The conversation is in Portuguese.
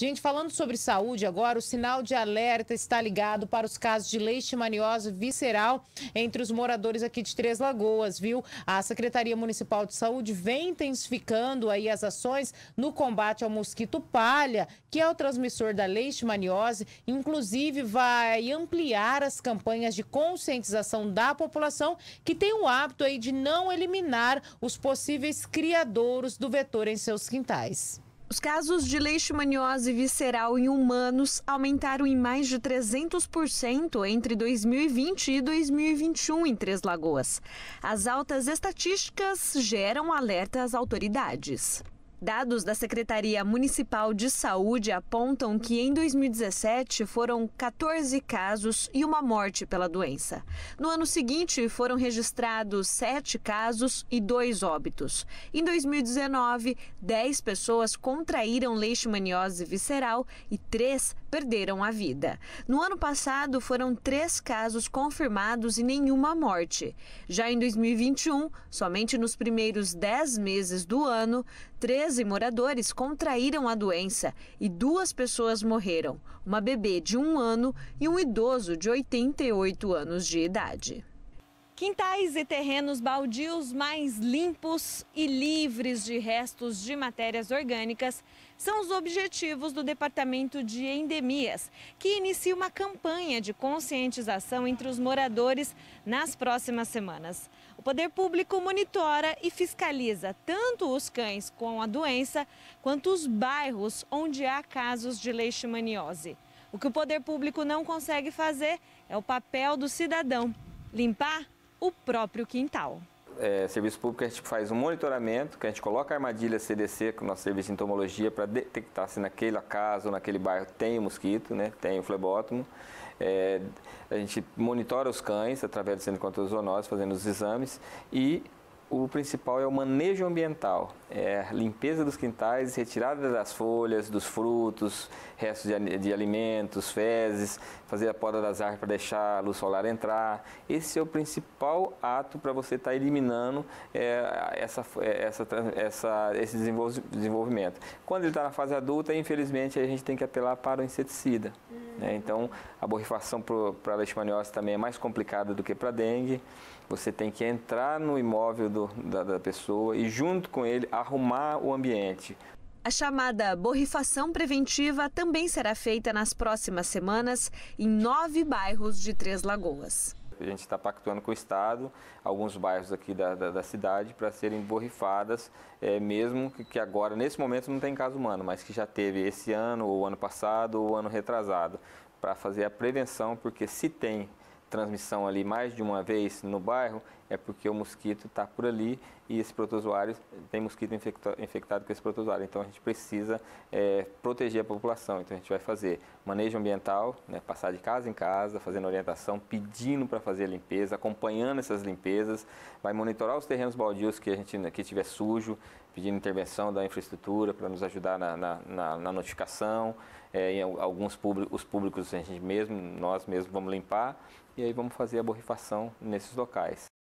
Gente, falando sobre saúde agora, o sinal de alerta está ligado para os casos de leishmaniose visceral entre os moradores aqui de Três Lagoas, viu? A Secretaria Municipal de Saúde vem intensificando aí as ações no combate ao mosquito palha, que é o transmissor da leishmaniose, inclusive vai ampliar as campanhas de conscientização da população que tem o hábito aí de não eliminar os possíveis criadouros do vetor em seus quintais. Os casos de leishmaniose visceral em humanos aumentaram em mais de 300% entre 2020 e 2021 em Três Lagoas. As altas estatísticas geram alerta às autoridades. Dados da Secretaria Municipal de Saúde apontam que em 2017 foram 14 casos e uma morte pela doença. No ano seguinte, foram registrados 7 casos e 2 óbitos. Em 2019, 10 pessoas contraíram leishmaniose visceral e 3 perderam a vida. No ano passado, foram três casos confirmados e nenhuma morte. Já em 2021, somente nos primeiros dez meses do ano, 13 moradores contraíram a doença e duas pessoas morreram: uma bebê de um ano e um idoso de 88 anos de idade. Quintais e terrenos baldios mais limpos e livres de restos de matérias orgânicas são os objetivos do Departamento de Endemias, que inicia uma campanha de conscientização entre os moradores nas próximas semanas. O poder público monitora e fiscaliza tanto os cães com a doença, quanto os bairros onde há casos de leishmaniose. O que o poder público não consegue fazer é o papel do cidadão: limpar o próprio quintal. É, serviço público a gente faz um monitoramento, que a gente coloca a armadilha CDC, com é o nosso serviço de entomologia, para detectar se naquela casa ou naquele bairro tem o mosquito, né, tem o flebótomo. É, a gente monitora os cães através do Centro de Controle Zoonoses, fazendo os exames e o principal é o manejo ambiental, é limpeza dos quintais, retirada das folhas, dos frutos, restos de, de alimentos, fezes, fazer a poda das árvores para deixar a luz solar entrar. Esse é o principal ato para você estar tá eliminando é, essa, é, essa, essa, esse desenvolvimento. Quando ele está na fase adulta, infelizmente a gente tem que apelar para o inseticida. Uhum. Né? Então, a borrifação para a leishmaniose também é mais complicada do que para dengue. Você tem que entrar no imóvel do, da, da pessoa e, junto com ele, arrumar o ambiente. A chamada borrifação preventiva também será feita nas próximas semanas em nove bairros de Três Lagoas a gente está pactuando com o Estado, alguns bairros aqui da, da, da cidade, para serem borrifadas, é, mesmo que, que, agora, nesse momento, não tem caso humano, mas que já teve esse ano, ou ano passado, ou ano retrasado, para fazer a prevenção, porque se tem transmissão ali mais de uma vez no bairro, é porque o mosquito está por ali e esse protozoário tem mosquito infectado, infectado com esse protozoário. Então a gente precisa é, proteger a população. Então a gente vai fazer manejo ambiental, né, passar de casa em casa, fazendo orientação, pedindo para fazer a limpeza, acompanhando essas limpezas, vai monitorar os terrenos baldios que a gente que tiver sujo, pedindo intervenção da infraestrutura para nos ajudar na, na, na, na notificação. É, em alguns públicos, os públicos a gente mesmo, nós mesmos vamos limpar e aí vamos fazer a borrifação nesses locais.